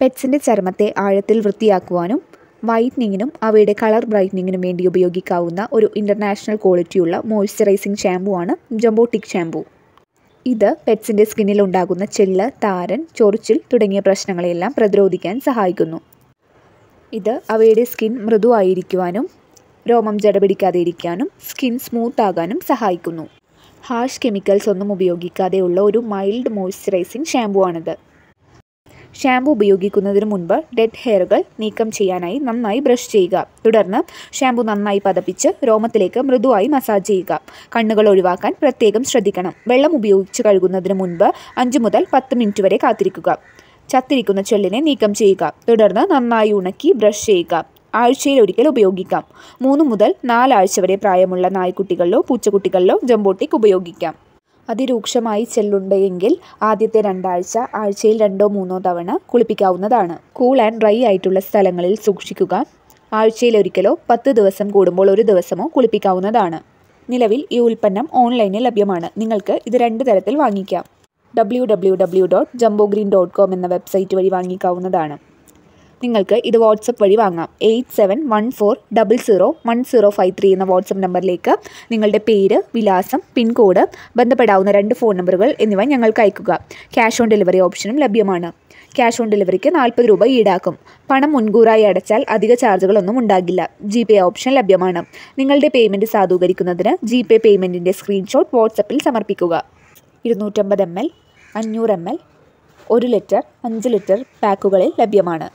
പെറ്റ്സിൻ്റെ ചർമ്മത്തെ ആഴത്തിൽ വൃത്തിയാക്കുവാനും വൈറ്റ്നിങ്ങിനും അവയുടെ കളർ ബ്രൈറ്റ്നിങ്ങിനും വേണ്ടി ഉപയോഗിക്കാവുന്ന ഒരു ഇൻ്റർനാഷണൽ ക്വാളിറ്റിയുള്ള മോയ്സ്ചറൈസിംഗ് ഷാമ്പു ആണ് ജംബോട്ടിക് ഷാമ്പു ഇത് പെറ്റ്സിൻ്റെ സ്കിന്നിൽ ഉണ്ടാകുന്ന ചെല്ല് താരൻ ചൊറിച്ചിൽ തുടങ്ങിയ പ്രശ്നങ്ങളെല്ലാം പ്രതിരോധിക്കാൻ സഹായിക്കുന്നു ഇത് അവയുടെ സ്കിൻ മൃദുവായിരിക്കുവാനും രോമം ജടപിടിക്കാതെ ഇരിക്കാനും സ്കിൻ സ്മൂത്ത് ആകാനും സഹായിക്കുന്നു ഹാഷ് കെമിക്കൽസ് ഒന്നും ഉപയോഗിക്കാതെയുള്ള ഒരു മൈൽഡ് മോയ്സ്ചറൈസിംഗ് ഷാമ്പു ആണിത് ഷാമ്പു ഉപയോഗിക്കുന്നതിന് മുൻപ് ഡെഡ് ഹെയറുകൾ നീക്കം ചെയ്യാനായി നന്നായി ബ്രഷ് ചെയ്യുക തുടർന്ന് ഷാമ്പു നന്നായി പതപ്പിച്ച് രോമത്തിലേക്ക് മൃദുവായി മസാജ് ചെയ്യുക കണ്ണുകൾ ഒഴിവാക്കാൻ പ്രത്യേകം ശ്രദ്ധിക്കണം വെള്ളം ഉപയോഗിച്ച് കഴുകുന്നതിന് മുൻപ് അഞ്ച് മുതൽ പത്ത് മിനിറ്റ് വരെ കാത്തിരിക്കുക ചത്തിരിക്കുന്ന ചെല്ലിനെ നീക്കം ചെയ്യുക തുടർന്ന് നന്നായി ഉണക്കി ബ്രഷ് ചെയ്യുക ആഴ്ചയിൽ ഒരിക്കൽ ഉപയോഗിക്കാം മൂന്ന് മുതൽ നാലാഴ്ച വരെ പ്രായമുള്ള നായ്ക്കുട്ടികളിലോ പൂച്ചക്കുട്ടികളിലോ ജംബോട്ടിക് ഉപയോഗിക്കാം അതിരൂക്ഷമായി ചെല്ലുണ്ടെങ്കിൽ ആദ്യത്തെ രണ്ടാഴ്ച ആഴ്ചയിൽ രണ്ടോ മൂന്നോ തവണ കുളിപ്പിക്കാവുന്നതാണ് കൂൾ ആൻഡ് ഡ്രൈ ആയിട്ടുള്ള സ്ഥലങ്ങളിൽ സൂക്ഷിക്കുക ആഴ്ചയിൽ ഒരിക്കലോ പത്ത് ദിവസം കൂടുമ്പോൾ ഒരു ദിവസമോ കുളിപ്പിക്കാവുന്നതാണ് നിലവിൽ ഈ ഉൽപ്പന്നം ഓൺലൈനിൽ ലഭ്യമാണ് നിങ്ങൾക്ക് ഇത് രണ്ട് തരത്തിൽ വാങ്ങിക്കാം W W dot jumbo green dot com എന്ന വെബ്സൈറ്റ് വഴി വാങ്ങിക്കാവുന്നതാണ് നിങ്ങൾക്ക് ഇത് വാട്സപ്പ് വഴി വാങ്ങാം eight seven one four double zero one zero five three എന്ന വാട്സപ്പ് നമ്പറിലേക്ക് നിങ്ങളുടെ പേര് വിലാസം പിൻകോഡ് ബന്ധപ്പെടാവുന്ന രണ്ട് ഫോൺ നമ്പറുകൾ എന്നിവ ഞങ്ങൾക്ക് അയക്കുക ക്യാഷ് ഓൺ ഡെലിവറി ഓപ്ഷനും ലഭ്യമാണ് ക്യാഷ് ഓൺ ഡെലിവറിക്ക് നാൽപ്പത് രൂപ ഈടാക്കും പണം മുൻകൂറായി അടച്ചാൽ അധിക ചാർജുകളൊന്നും ഉണ്ടാകില്ല ജി പേ ഓപ്ഷൻ ലഭ്യമാണ് നിങ്ങളുടെ പേയ്മെൻറ്റ് സാധൂകരിക്കുന്നതിന് ജി പേ പേയ്മെൻറ്റിൻ്റെ സ്ക്രീൻഷോട്ട് വാട്സപ്പിൽ സമർപ്പിക്കുക ഇരുന്നൂറ്റമ്പത് എം എൽ അഞ്ഞൂറ് എം എൽ ഒരു ലിറ്റർ അഞ്ച് ലിറ്റർ പാക്കുകളിൽ ലഭ്യമാണ്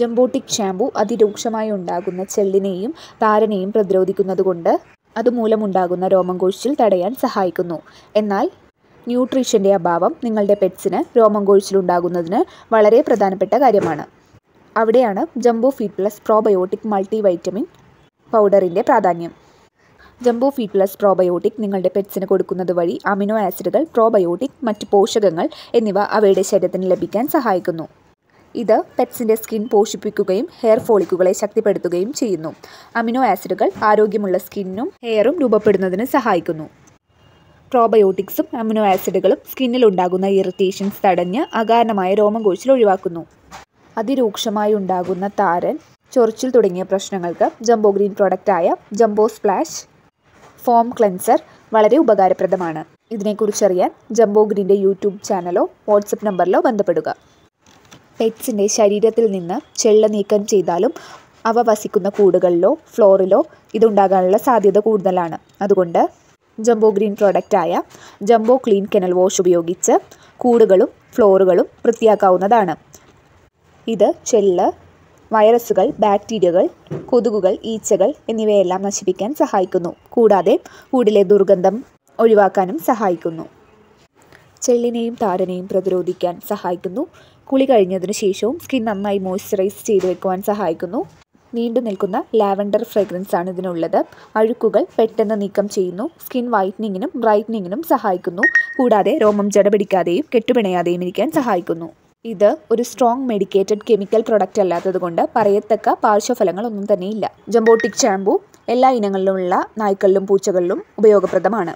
ജംബോട്ടിക് ഷാംപൂ അതിരൂക്ഷമായി ഉണ്ടാകുന്ന ചെള്ളിനെയും താരനെയും പ്രതിരോധിക്കുന്നതുകൊണ്ട് അതുമൂലമുണ്ടാകുന്ന രോമം കൊഴിച്ചിൽ തടയാൻ സഹായിക്കുന്നു എന്നാൽ ന്യൂട്രീഷൻ്റെ അഭാവം നിങ്ങളുടെ പെറ്റ്സിന് രോമം കൊഴിച്ചിലുണ്ടാകുന്നതിന് വളരെ പ്രധാനപ്പെട്ട കാര്യമാണ് അവിടെയാണ് jumbo feet plus probiotic multi vitamin പൗഡറിൻ്റെ പ്രാധാന്യം ജംബോ ഫീറ്റ് പ്ലസ് പ്രോബയോട്ടിക് നിങ്ങളുടെ പെറ്റ്സിന് കൊടുക്കുന്നത് വഴി അമിനോ ആസിഡുകൾ പ്രോബയോട്ടിക് മറ്റ് പോഷകങ്ങൾ എന്നിവ അവയുടെ ശരീരത്തിന് ലഭിക്കാൻ സഹായിക്കുന്നു ഇത് പെറ്റ്സിൻ്റെ സ്കിൻ പോഷിപ്പിക്കുകയും ഹെയർ ഫോളിക്കുകളെ ശക്തിപ്പെടുത്തുകയും ചെയ്യുന്നു അമിനോ ആസിഡുകൾ ആരോഗ്യമുള്ള സ്കിന്നും ഹെയറും രൂപപ്പെടുന്നതിന് സഹായിക്കുന്നു പ്രോബയോട്ടിക്സും അമിനോ ആസിഡുകളും സ്കിന്നിൽ ഉണ്ടാകുന്ന ഇറിറ്റേഷൻസ് തടഞ്ഞ് അകാരണമായ രോമകോശിൽ ഒഴിവാക്കുന്നു അതിരൂക്ഷമായി ഉണ്ടാകുന്ന താരൻ ചൊറിച്ചിൽ തുടങ്ങിയ പ്രശ്നങ്ങൾക്ക് ജംബോ ഗ്രീൻ പ്രോഡക്റ്റായ ജംബോ സ്പ്ലാഷ് ഫോം ക്ലെൻസർ വളരെ ഉപകാരപ്രദമാണ് ഇതിനെക്കുറിച്ചറിയാൻ ജംബോ ഗ്രീൻ്റെ യൂട്യൂബ് ചാനലോ വാട്സപ്പ് നമ്പറിലോ ബന്ധപ്പെടുക പെറ്റ്സിൻ്റെ ശരീരത്തിൽ നിന്ന് ചെള്ള നീക്കം ചെയ്താലും അവ വസിക്കുന്ന കൂടുകളിലോ ഫ്ലോറിലോ ഇതുണ്ടാകാനുള്ള സാധ്യത കൂടുതലാണ് അതുകൊണ്ട് ജംബോ ഗ്രീൻ പ്രോഡക്റ്റായ ജംബോ ക്ലീൻ കെനൽ വാഷ് ഉപയോഗിച്ച് കൂടുകളും ഫ്ലോറുകളും വൃത്തിയാക്കാവുന്നതാണ് ഇത് ചെല്ല് വൈറസുകൾ ബാക്ടീരിയകൾ കൊതുകുകൾ ഈച്ചകൾ എന്നിവയെല്ലാം നശിപ്പിക്കാൻ സഹായിക്കുന്നു കൂടാതെ കൂടിലെ ദുർഗന്ധം ഒഴിവാക്കാനും സഹായിക്കുന്നു ചെള്ളിനെയും താരനെയും പ്രതിരോധിക്കാൻ സഹായിക്കുന്നു കുളി കഴിഞ്ഞതിന് ശേഷവും സ്കിൻ നന്നായി മോയ്സ്ചറൈസ് ചെയ്ത് വെക്കുവാൻ സഹായിക്കുന്നു നീണ്ടു നിൽക്കുന്ന ലാവൻഡർ ഫ്രഗ്രൻസ് ആണ് ഇതിനുള്ളത് അഴുക്കുകൾ പെട്ടെന്ന് നീക്കം ചെയ്യുന്നു സ്കിൻ വൈറ്റനിങ്ങിനും ബ്രൈറ്റനിങ്ങിനും സഹായിക്കുന്നു കൂടാതെ രോമം ജടപിടിക്കാതെയും കെട്ടുപിണയാതെയും ഇരിക്കാൻ സഹായിക്കുന്നു ഇത് ഒരു സ്ട്രോങ് മെഡിക്കേറ്റഡ് കെമിക്കൽ പ്രൊഡക്റ്റ് അല്ലാത്തതുകൊണ്ട് പറയത്തക്ക പാർശ്വഫലങ്ങൾ ഒന്നും തന്നെയില്ല ജംബോട്ടിക് ഷാംപൂ എല്ലാ ഇനങ്ങളിലുമുള്ള നായ്ക്കളിലും പൂച്ചകളിലും ഉപയോഗപ്രദമാണ്